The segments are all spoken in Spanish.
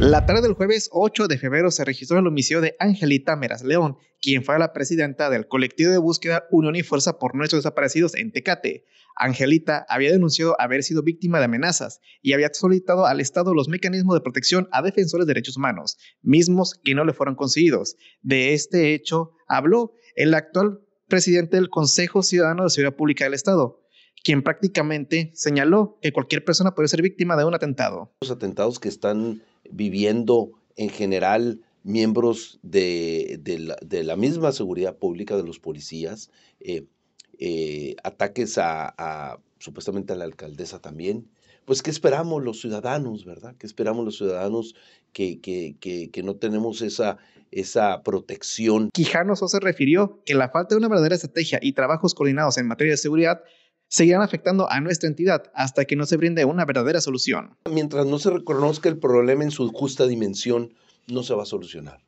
La tarde del jueves 8 de febrero se registró el homicidio de Angelita Meras León, quien fue la presidenta del colectivo de búsqueda Unión y Fuerza por Nuestros Desaparecidos en Tecate. Angelita había denunciado haber sido víctima de amenazas y había solicitado al Estado los mecanismos de protección a defensores de derechos humanos, mismos que no le fueron conseguidos. De este hecho habló el actual presidente del Consejo Ciudadano de Seguridad Pública del Estado, quien prácticamente señaló que cualquier persona puede ser víctima de un atentado. Los atentados que están viviendo en general miembros de, la, misma seguridad pública, de los policías, eh, eh, ataques a, supuestamente a la alcaldesa también. Pues, ¿qué esperamos los ciudadanos, verdad? ¿Qué esperamos los ciudadanos que, que, no tenemos esa, esa protección? Quijano se refirió que la falta de una verdadera estrategia y trabajos coordinados en materia de seguridad seguirán afectando a nuestra entidad hasta que no se brinde una verdadera solución. Mientras no se reconozca el problema en su justa dimensión, no se va a solucionar.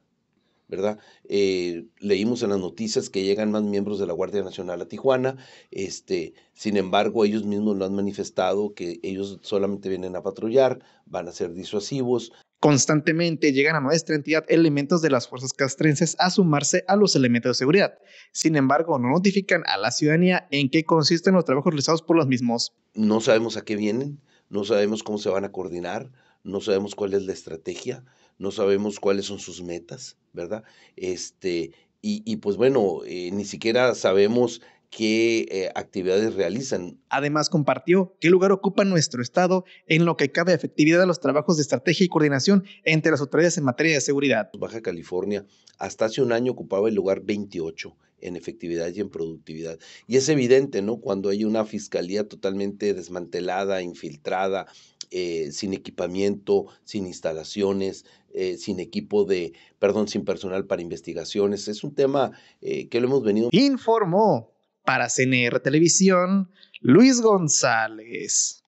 ¿verdad? Eh, leímos en las noticias que llegan más miembros de la Guardia Nacional a Tijuana, este, sin embargo ellos mismos lo han manifestado, que ellos solamente vienen a patrullar, van a ser disuasivos, Constantemente llegan a nuestra entidad elementos de las fuerzas castrenses a sumarse a los elementos de seguridad. Sin embargo, no notifican a la ciudadanía en qué consisten los trabajos realizados por los mismos. No sabemos a qué vienen, no sabemos cómo se van a coordinar, no sabemos cuál es la estrategia, no sabemos cuáles son sus metas, ¿verdad? Este, y, pues bueno, eh, ni siquiera sabemos qué eh, actividades realizan. Además, compartió qué lugar ocupa nuestro Estado en lo que cabe efectividad a los trabajos de estrategia y coordinación entre las autoridades en materia de seguridad. Baja California hasta hace un año ocupaba el lugar 28 en efectividad y en productividad. Y es evidente, ¿no? Cuando hay una fiscalía totalmente desmantelada, infiltrada, eh, sin equipamiento, sin instalaciones, eh, sin equipo de, perdón, sin personal para investigaciones. Es un tema que lo hemos venido. Informó para CNR Televisión, Luis González.